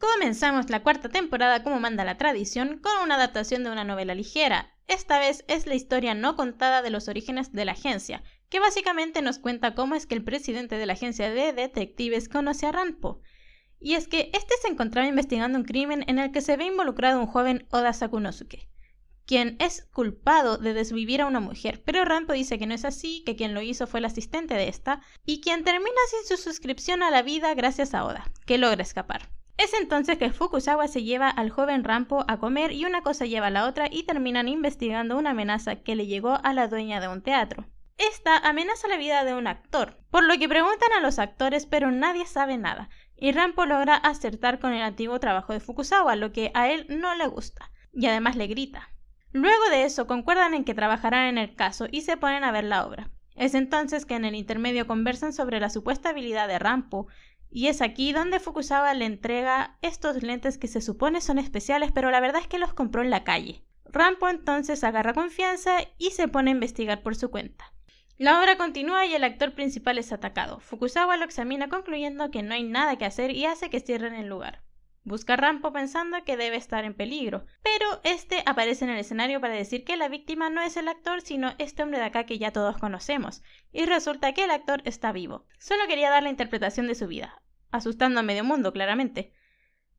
Comenzamos la cuarta temporada como manda la tradición con una adaptación de una novela ligera. Esta vez es la historia no contada de los orígenes de la agencia, que básicamente nos cuenta cómo es que el presidente de la agencia de detectives conoce a Rampo. Y es que este se encontraba investigando un crimen en el que se ve involucrado un joven Oda Sakunosuke, quien es culpado de desvivir a una mujer, pero Rampo dice que no es así, que quien lo hizo fue el asistente de esta, y quien termina sin su suscripción a la vida gracias a Oda, que logra escapar. Es entonces que Fukusawa se lleva al joven Rampo a comer y una cosa lleva a la otra y terminan investigando una amenaza que le llegó a la dueña de un teatro. Esta amenaza la vida de un actor, por lo que preguntan a los actores pero nadie sabe nada, y Rampo logra acertar con el antiguo trabajo de Fukusawa, lo que a él no le gusta, y además le grita. Luego de eso concuerdan en que trabajarán en el caso y se ponen a ver la obra. Es entonces que en el intermedio conversan sobre la supuesta habilidad de Rampo, y es aquí donde Fukusawa le entrega estos lentes que se supone son especiales, pero la verdad es que los compró en la calle. Rampo entonces agarra confianza y se pone a investigar por su cuenta. La obra continúa y el actor principal es atacado. Fukusawa lo examina concluyendo que no hay nada que hacer y hace que cierren el lugar. Busca a Rampo pensando que debe estar en peligro, pero este aparece en el escenario para decir que la víctima no es el actor, sino este hombre de acá que ya todos conocemos, y resulta que el actor está vivo. Solo quería dar la interpretación de su vida, asustando a medio mundo, claramente.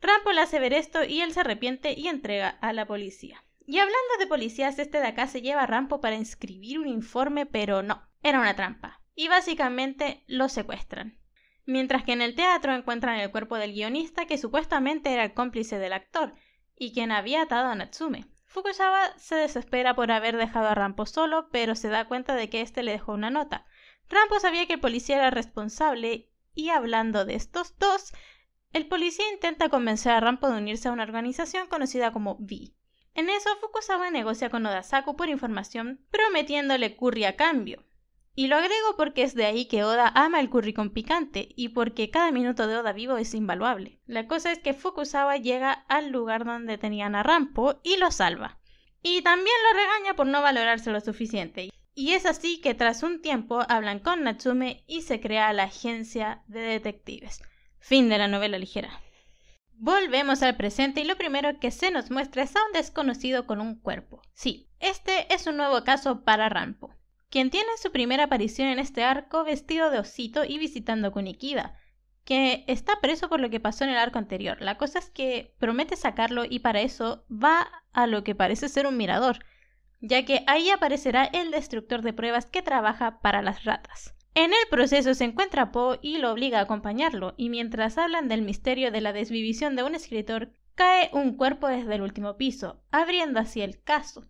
Rampo le hace ver esto y él se arrepiente y entrega a la policía. Y hablando de policías, este de acá se lleva a Rampo para inscribir un informe, pero no, era una trampa. Y básicamente lo secuestran mientras que en el teatro encuentran el cuerpo del guionista que supuestamente era el cómplice del actor y quien había atado a Natsume. Fukusawa se desespera por haber dejado a Rampo solo, pero se da cuenta de que este le dejó una nota. Rampo sabía que el policía era responsable y hablando de estos dos, el policía intenta convencer a Rampo de unirse a una organización conocida como V. En eso, Fukusawa negocia con Odasaku por información, prometiéndole curry a cambio. Y lo agrego porque es de ahí que Oda ama el curry con picante y porque cada minuto de Oda vivo es invaluable. La cosa es que Fukusawa llega al lugar donde tenían a Rampo y lo salva. Y también lo regaña por no valorarse lo suficiente. Y es así que tras un tiempo hablan con Natsume y se crea la agencia de detectives. Fin de la novela ligera. Volvemos al presente y lo primero que se nos muestra es a un desconocido con un cuerpo. Sí, este es un nuevo caso para Rampo quien tiene su primera aparición en este arco vestido de osito y visitando a Kunikida, que está preso por lo que pasó en el arco anterior. La cosa es que promete sacarlo y para eso va a lo que parece ser un mirador, ya que ahí aparecerá el destructor de pruebas que trabaja para las ratas. En el proceso se encuentra Poe y lo obliga a acompañarlo, y mientras hablan del misterio de la desvivisión de un escritor, cae un cuerpo desde el último piso, abriendo así el caso.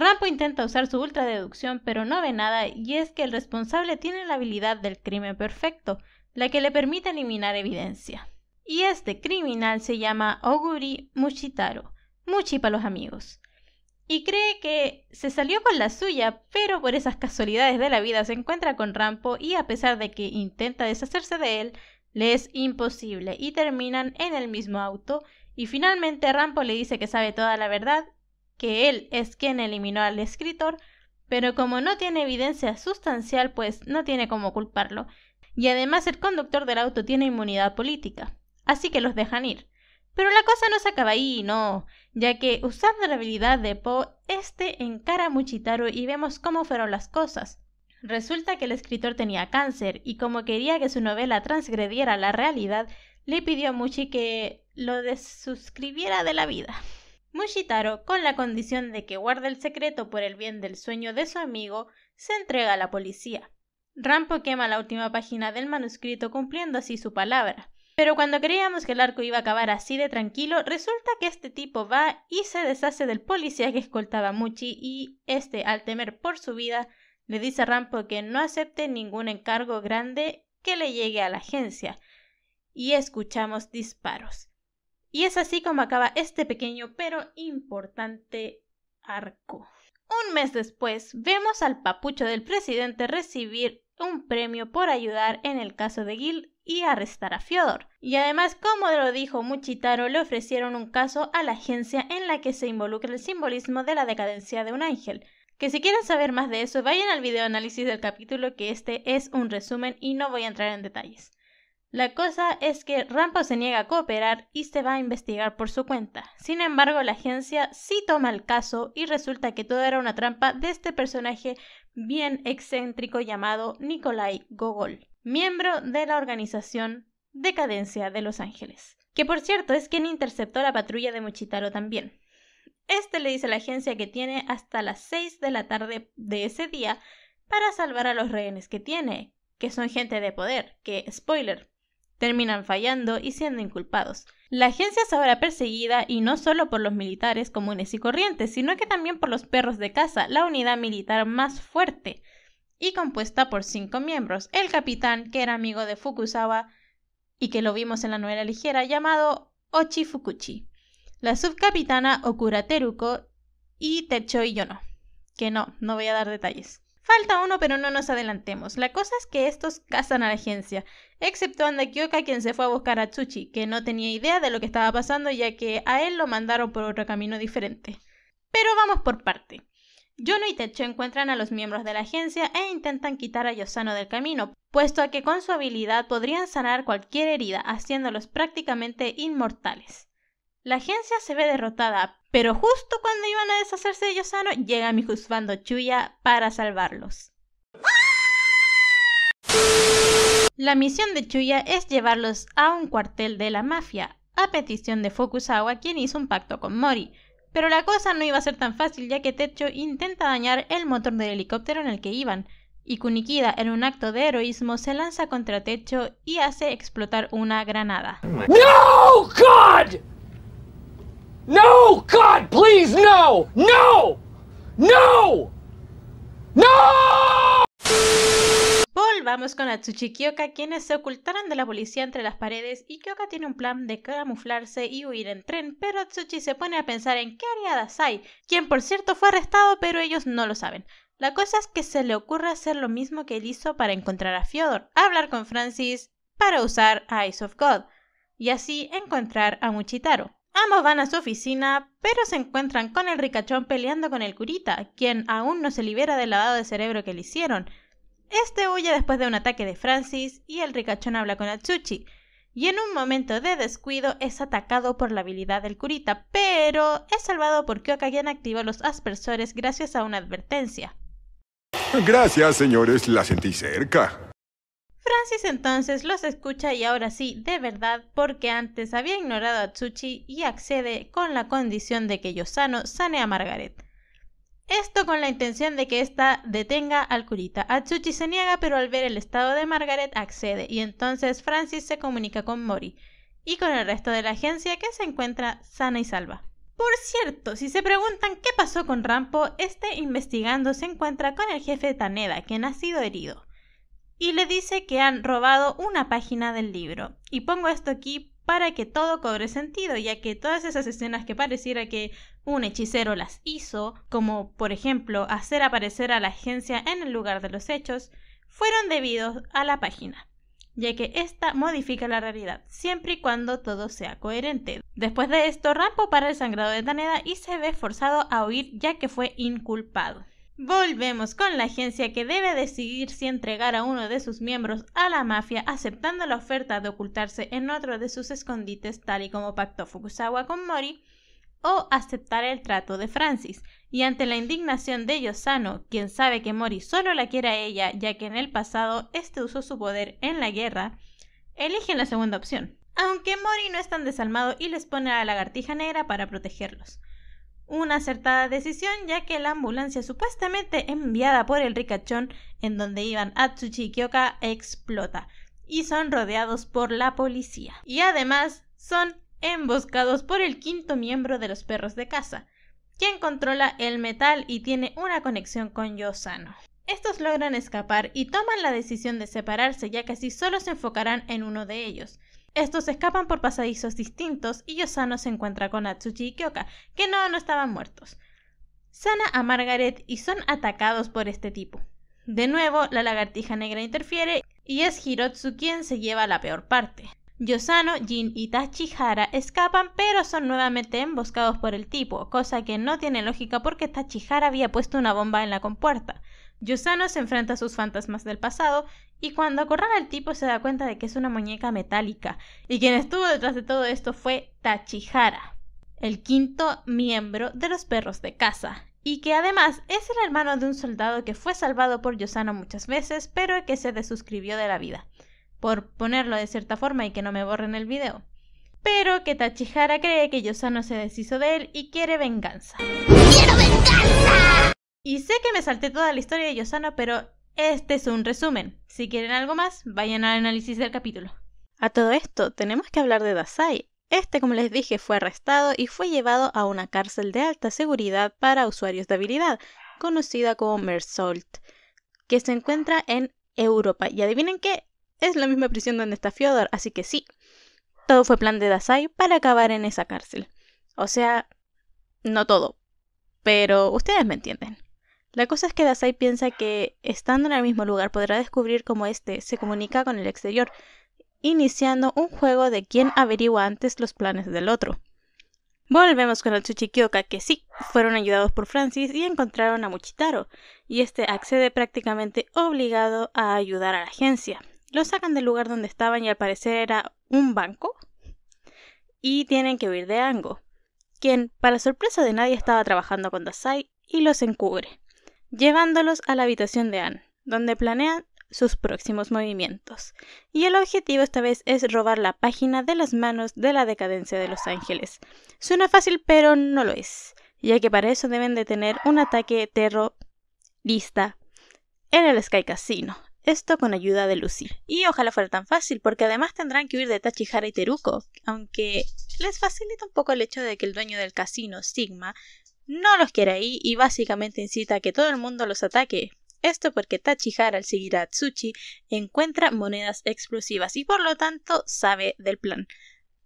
Rampo intenta usar su ultra deducción, pero no ve nada y es que el responsable tiene la habilidad del crimen perfecto, la que le permite eliminar evidencia. Y este criminal se llama Oguri Muchitaro, Muchi para los amigos. Y cree que se salió con la suya, pero por esas casualidades de la vida se encuentra con Rampo y a pesar de que intenta deshacerse de él, le es imposible y terminan en el mismo auto y finalmente Rampo le dice que sabe toda la verdad que él es quien eliminó al escritor, pero como no tiene evidencia sustancial, pues no tiene cómo culparlo, y además el conductor del auto tiene inmunidad política, así que los dejan ir. Pero la cosa no se acaba ahí, no, ya que usando la habilidad de Poe, este encara a Muchitaru y vemos cómo fueron las cosas. Resulta que el escritor tenía cáncer y como quería que su novela transgrediera la realidad, le pidió a Muchi que lo desuscribiera de la vida. Mushitaro, con la condición de que guarde el secreto por el bien del sueño de su amigo, se entrega a la policía. Rampo quema la última página del manuscrito cumpliendo así su palabra. Pero cuando creíamos que el arco iba a acabar así de tranquilo, resulta que este tipo va y se deshace del policía que escoltaba a Muchi y este, al temer por su vida, le dice a Rampo que no acepte ningún encargo grande que le llegue a la agencia. Y escuchamos disparos. Y es así como acaba este pequeño pero importante arco. Un mes después, vemos al papucho del presidente recibir un premio por ayudar en el caso de Gil y arrestar a Fiodor. Y además, como lo dijo Muchitaro, le ofrecieron un caso a la agencia en la que se involucra el simbolismo de la decadencia de un ángel. Que si quieren saber más de eso, vayan al video análisis del capítulo, que este es un resumen y no voy a entrar en detalles. La cosa es que Rampo se niega a cooperar y se va a investigar por su cuenta. Sin embargo, la agencia sí toma el caso y resulta que todo era una trampa de este personaje bien excéntrico llamado Nikolai Gogol, miembro de la organización Decadencia de Los Ángeles. Que por cierto es quien interceptó la patrulla de Muchitaro también. Este le dice a la agencia que tiene hasta las 6 de la tarde de ese día para salvar a los rehenes que tiene, que son gente de poder, que, spoiler, terminan fallando y siendo inculpados. La agencia se habrá perseguida y no solo por los militares comunes y corrientes, sino que también por los perros de caza, la unidad militar más fuerte y compuesta por cinco miembros. El capitán, que era amigo de Fukusawa y que lo vimos en la novela ligera, llamado Ochi Fukuchi. La subcapitana Okura Teruko y Techo Yono. Que no, no voy a dar detalles. Falta uno, pero no nos adelantemos. La cosa es que estos cazan a la agencia, excepto a Kyoka, quien se fue a buscar a Tsuchi, que no tenía idea de lo que estaba pasando, ya que a él lo mandaron por otro camino diferente. Pero vamos por parte. Yono y Techo encuentran a los miembros de la agencia e intentan quitar a Yosano del camino, puesto a que con su habilidad podrían sanar cualquier herida, haciéndolos prácticamente inmortales. La agencia se ve derrotada, pero justo cuando iban a deshacerse de sano llega mi juzgando Chuya para salvarlos. La misión de Chuya es llevarlos a un cuartel de la mafia, a petición de Fokusawa, quien hizo un pacto con Mori. Pero la cosa no iba a ser tan fácil ya que Techo intenta dañar el motor del helicóptero en el que iban, y Kunikida, en un acto de heroísmo, se lanza contra Techo y hace explotar una granada. ¡No, God! No! God, please, no! No! No! ¡No! Volvamos con Atsuchi y Kyoka, quienes se ocultaron de la policía entre las paredes y Kyoka tiene un plan de camuflarse y huir en tren, pero Atsuchi se pone a pensar en qué haría Dasai, quien por cierto fue arrestado pero ellos no lo saben. La cosa es que se le ocurre hacer lo mismo que él hizo para encontrar a Fyodor, hablar con Francis para usar Eyes of God y así encontrar a Muchitaro. Ambos van a su oficina, pero se encuentran con el ricachón peleando con el curita, quien aún no se libera del lavado de cerebro que le hicieron. Este huye después de un ataque de Francis y el ricachón habla con Atsuchi. Y en un momento de descuido es atacado por la habilidad del curita, pero es salvado porque Kyoka activó los aspersores gracias a una advertencia. Gracias, señores, la sentí cerca. Francis entonces los escucha y ahora sí, de verdad, porque antes había ignorado a Tsuchi y accede con la condición de que yo sano sane a Margaret. Esto con la intención de que ésta detenga al curita. Tsuchi se niega, pero al ver el estado de Margaret accede y entonces Francis se comunica con Mori y con el resto de la agencia que se encuentra sana y salva. Por cierto, si se preguntan qué pasó con Rampo, este investigando se encuentra con el jefe Taneda, quien ha sido herido y le dice que han robado una página del libro. Y pongo esto aquí para que todo cobre sentido, ya que todas esas escenas que pareciera que un hechicero las hizo, como por ejemplo hacer aparecer a la agencia en el lugar de los hechos, fueron debidos a la página ya que ésta modifica la realidad, siempre y cuando todo sea coherente. Después de esto, Rampo para el sangrado de Taneda y se ve forzado a huir ya que fue inculpado. Volvemos con la agencia que debe decidir si entregar a uno de sus miembros a la mafia aceptando la oferta de ocultarse en otro de sus escondites tal y como pactó Fukusawa con Mori o aceptar el trato de Francis. Y ante la indignación de Yosano, quien sabe que Mori solo la quiere a ella ya que en el pasado este usó su poder en la guerra, eligen la segunda opción. Aunque Mori no es tan desalmado y les pone a la lagartija negra para protegerlos una acertada decisión, ya que la ambulancia supuestamente enviada por el ricachón en donde iban Atsuchi y Kyoka explota y son rodeados por la policía. Y además son emboscados por el quinto miembro de los perros de casa, quien controla el metal y tiene una conexión con Yosano. Estos logran escapar y toman la decisión de separarse ya que así solo se enfocarán en uno de ellos, estos escapan por pasadizos distintos y Yosano se encuentra con Atsuchi y Kyoka, que no, no estaban muertos. Sana a Margaret y son atacados por este tipo. De nuevo, la lagartija negra interfiere y es Hirotsu quien se lleva la peor parte. Yosano, Jin y Tachihara escapan pero son nuevamente emboscados por el tipo, cosa que no tiene lógica porque Tachihara había puesto una bomba en la compuerta. Yosano se enfrenta a sus fantasmas del pasado y cuando acorrala al tipo se da cuenta de que es una muñeca metálica y quien estuvo detrás de todo esto fue Tachihara, el quinto miembro de los perros de caza y que además es el hermano de un soldado que fue salvado por Yosano muchas veces pero que se desuscribió de la vida, por ponerlo de cierta forma y que no me borren el video. Pero que Tachihara cree que Yosano se deshizo de él y quiere venganza. ¡Quiero venganza! Y sé que me salté toda la historia de Yosano, pero este es un resumen. Si quieren algo más, vayan al análisis del capítulo. A todo esto, tenemos que hablar de Dasai, este, como les dije, fue arrestado y fue llevado a una cárcel de alta seguridad para usuarios de habilidad, conocida como Mersault, que se encuentra en Europa. Y adivinen qué, es la misma prisión donde está Fyodor, así que sí, todo fue plan de Dasai para acabar en esa cárcel. O sea, no todo, pero ustedes me entienden. La cosa es que Dasai piensa que, estando en el mismo lugar, podrá descubrir cómo éste se comunica con el exterior, iniciando un juego de quién averigua antes los planes del otro. Volvemos con el Kyoka, que sí, fueron ayudados por Francis y encontraron a Muchitaro, y este accede prácticamente obligado a ayudar a la agencia. Lo sacan del lugar donde estaban y al parecer era un banco, y tienen que huir de Ango, quien, para sorpresa de nadie, estaba trabajando con Dasai y los encubre llevándolos a la habitación de Anne, donde planean sus próximos movimientos. Y el objetivo esta vez es robar la página de las manos de la decadencia de Los Ángeles. Suena fácil, pero no lo es, ya que para eso deben de tener un ataque terrorista en el Sky Casino. Esto con ayuda de Lucy. Y ojalá fuera tan fácil, porque además tendrán que huir de Tachihara y Teruko, aunque les facilita un poco el hecho de que el dueño del casino, Sigma, no los quiere ahí y básicamente incita a que todo el mundo los ataque. Esto porque Tachihara al seguir a Atsuchi encuentra monedas explosivas y por lo tanto sabe del plan.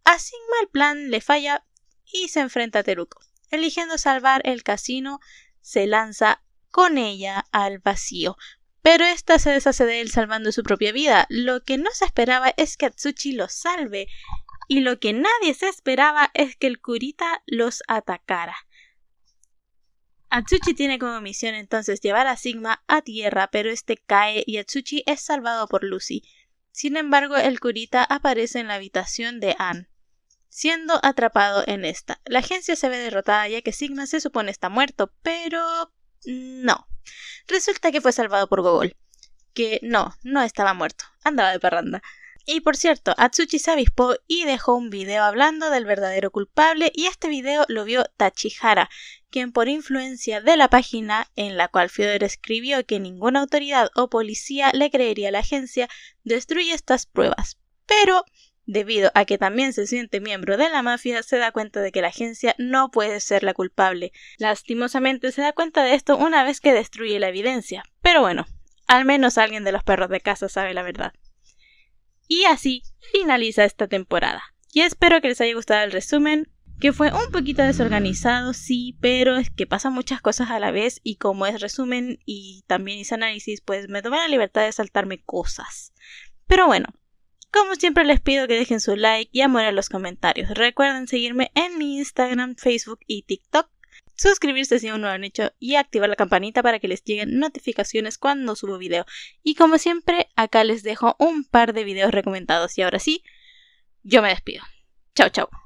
A el plan le falla y se enfrenta a Teruko. Eligiendo salvar el casino, se lanza con ella al vacío. Pero esta se deshace de él salvando su propia vida. Lo que no se esperaba es que Atsuchi los salve. Y lo que nadie se esperaba es que el curita los atacara. Atsuchi tiene como misión entonces llevar a Sigma a tierra, pero este cae y Atsuchi es salvado por Lucy. Sin embargo, el curita aparece en la habitación de Anne, siendo atrapado en esta. La agencia se ve derrotada ya que Sigma se supone está muerto, pero no. Resulta que fue salvado por Gogol, que no, no estaba muerto, andaba de parranda. Y por cierto, Atsuchi se avispó y dejó un video hablando del verdadero culpable y este video lo vio Tachihara, quien por influencia de la página en la cual Fiodor escribió que ninguna autoridad o policía le creería a la agencia, destruye estas pruebas. Pero, debido a que también se siente miembro de la mafia, se da cuenta de que la agencia no puede ser la culpable. Lastimosamente se da cuenta de esto una vez que destruye la evidencia. Pero bueno, al menos alguien de los perros de casa sabe la verdad. Y así finaliza esta temporada. Y espero que les haya gustado el resumen que fue un poquito desorganizado, sí, pero es que pasan muchas cosas a la vez y como es resumen y también hice análisis, pues me tomé la libertad de saltarme cosas. Pero bueno, como siempre les pido que dejen su like y amor en los comentarios. Recuerden seguirme en mi Instagram, Facebook y TikTok. Suscribirse si aún no lo han hecho y activar la campanita para que les lleguen notificaciones cuando subo video. Y como siempre, acá les dejo un par de videos recomendados. Y ahora sí, yo me despido. Chao, chao.